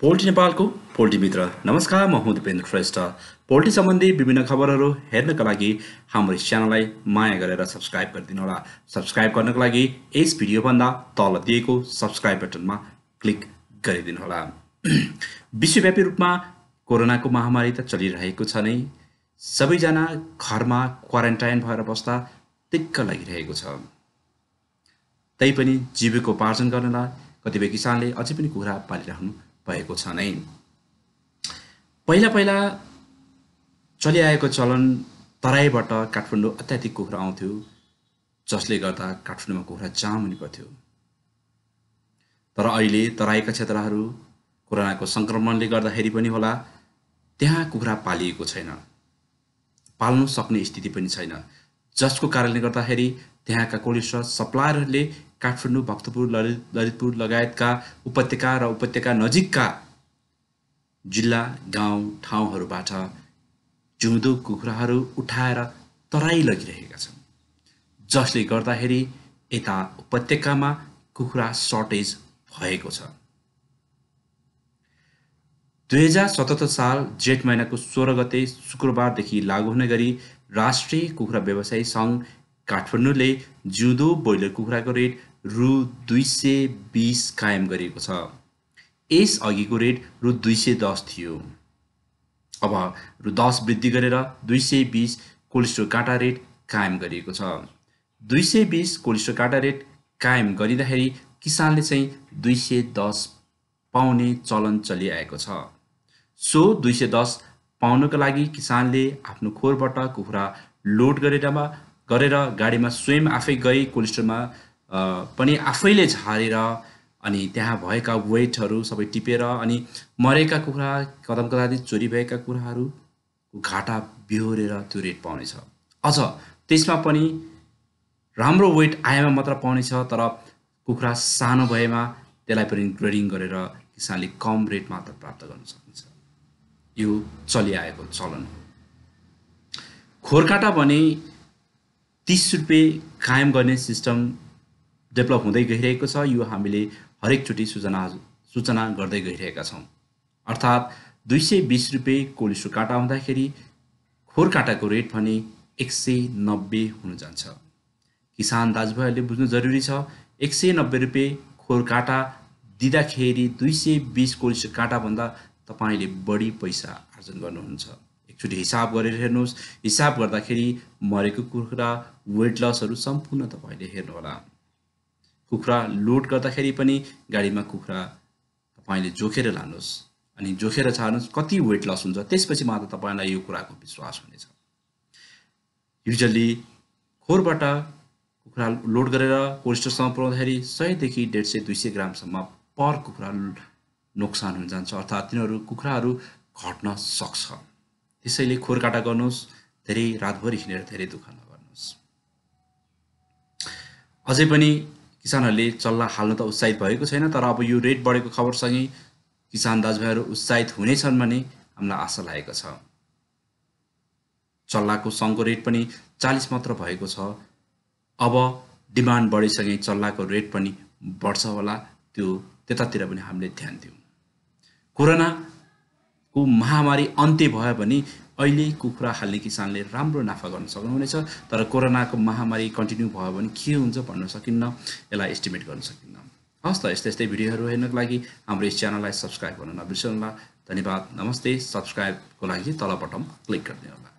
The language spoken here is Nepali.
पोल्ट्री नेपालको पोल्ट्री मित्र नमस्कार म हुँ दिपेन्द्र श्रेष्ठ पोल्ट्री सम्बन्धी विभिन्न खबरहरू हेर्नका लागि हाम्रो च्यानललाई माया गरेर सब्सक्राइब होला सब्सक्राइब गर्नको लागि यस भिडियोभन्दा तल दिएको सब्सक्राइब बटनमा क्लिक गरिदिनु होला विश्वव्यापी रूपमा कोरोनाको महामारी त चलिरहेको छ नै सबैजना घरमा क्वारेन्टाइन भएर बस्दा दिक्क लागिरहेको छ तैपनि जीविकोपार्जन गर्नलाई कतिपय किसानले अझै पनि कुखुरा पालिरहनु भएको छ नै पहिला पहिला चलिआएको चलन तराईबाट काठमाडौँ अत्याधिक कुखुरा आउँथ्यो जसले गर्दा काठमाडौँमा कुखुरा जाम हुने पर्थ्यो तर अहिले तराईका क्षेत्रहरू कोरोनाको सङ्क्रमणले गर्दाखेरि पनि होला त्यहाँ कुखुरा पालिएको छैन पाल्नु सक्ने स्थिति पनि छैन जसको कारणले गर्दाखेरि त्यहाँका कोल्ड सप्लायरहरूले काठमाडौँ भक्तपुर ललित ललितपुर लगायतका उपत्यका र उपत्यका नजिकका जिल्ला गाउँ ठाउँहरूबाट जिउँदो कुखुराहरू उठाएर तराई लगिरहेका छन् जसले गर्दाखेरि यता उपत्यकामा कुखुरा सर्टेज भएको छ दुई हजार सतहत्तर साल जेठ महिनाको सोह्र गते शुक्रबारदेखि लागू हुने गरी राष्ट्रिय कुखुरा व्यवसायी सङ्घ काठमाडौँले जुदो ब्रोइलर कुखुराको रेट रु दुई सय बिस कायम गरिएको छ यस अघिको रेट रु दुई सय दस थियो अब रु दस वृद्धि गरेर दुई सय बिस कोलेस्ट्रो काँटा रेट कायम गरिएको छ दुई सय बिस कोलेस्ट्रो काँटा रेट कायम गरिँदाखेरि किसानले चाहिँ दुई सय दस पाउने चलन चलिआएको छ सो दुई सय दस पाउनको लागि किसानले आफ्नो खोरबाट कुखुरा लोड गरेर गरेर गाडीमा स्वयं आफै गई कोलेस्टरमा पनि आफैले झारेर अनि त्यहाँ भएका वेटहरू सबै टिपेर अनि मरेका कुखुरा कदम कदाचित चोरी भएका कुखुराहरू घाटा बिहोरेर त्यो रेट पाउनेछ अझ त्यसमा पनि राम्रो वेट आएमा मात्र पाउनेछ तर कुखुरा सानो भएमा त्यसलाई पनि ग्रेडिङ गरेर किसानले कम रेट मात्र प्राप्त गर्न सकिन्छ यो चलिआएको चलन हो खोरकाटा भने तिस रुपियाँ कायम गर्ने सिस्टम डेभलप हुँदै गइरहेको छ यो हामीले हरेकचोटि सूचना सूचना गर्दै गइरहेका छौँ अर्थात् दुई सय बिस रुपियाँ कोलिसो काँटा हुँदाखेरि खोर काँटाको रेट भने एक सय नब्बे हुन जान्छ किसान दाजुभाइहरूले बुझ्नु जरुरी छ एक सय नब्बे रुपियाँ खोर काँटा दिँदाखेरि दुई सय बिस कोलिसो काँटाभन्दा तपाईँले बढी पैसा आर्जन गर्नुहुन्छ एकचोटि हिसाब गरेर हेर्नुहोस् हिसाब गर्दाखेरि मरेको कुखुरा वेट लसहरू सम्पूर्ण तपाईँले हेर्नुहोला कुखुरा लोड गर्दाखेरि पनि गाडीमा कुखुरा तपाईँले जोखेर लानुहोस् अनि जोखेर छार्नुहोस् कति वेट लस हुन्छ त्यसपछि मात्र तपाईँलाई यो कुराको विश्वास हुनेछ युजल्ली खोरबाट कुखुरा लोड गरेर स्टोरसम्म पुऱ्याउँदाखेरि सयदेखि डेढ सय दुई सय ग्रामसम्म पर कुखुरा नोक्सान हुन जान्छ अर्थात् तिनीहरू कुखुराहरू घट्न सक्छ त्यसैले खोरकाटा गर्नुहोस् धेरै रातभरि हिँडेर धेरै दुःख नगर्नुहोस् अझै पनि किसानहरूले चल्ला हाल्न त उत्साहित भएको छैन तर अब यो रेट बढेको खबरसँगै किसान दाजुभाइहरू उत्साहित हुनेछन् भन्ने हामीलाई आशा लागेको छ चल्लाको सङ्घको रेट पनि चालिस मात्र भएको छ अब डिमान्ड बढेसँगै चल्लाको रेट पनि बढ्छ होला त्यो त्यतातिर पनि हामीले ध्यान दिउँ कोरोना को महामारी अन्त्य भयो भने अहिले कुखुरा हाल्ने किसानले राम्रो नाफा गर्न सक्नुहुनेछ तर कोरोनाको महामारी कन्टिन्यू भयो भने के हुन्छ भन्न सकिन्न यसलाई एस्टिमेट गर्न सकिन्न हस् त यस्तै यस्तै भिडियोहरू हेर्नको लागि हाम्रो यस च्यानललाई सब्सक्राइब गर्न नबिर्सनु होला धन्यवाद नमस्ते सब्सक्राइबको लागि तल बटन क्लिक गरिदिनु होला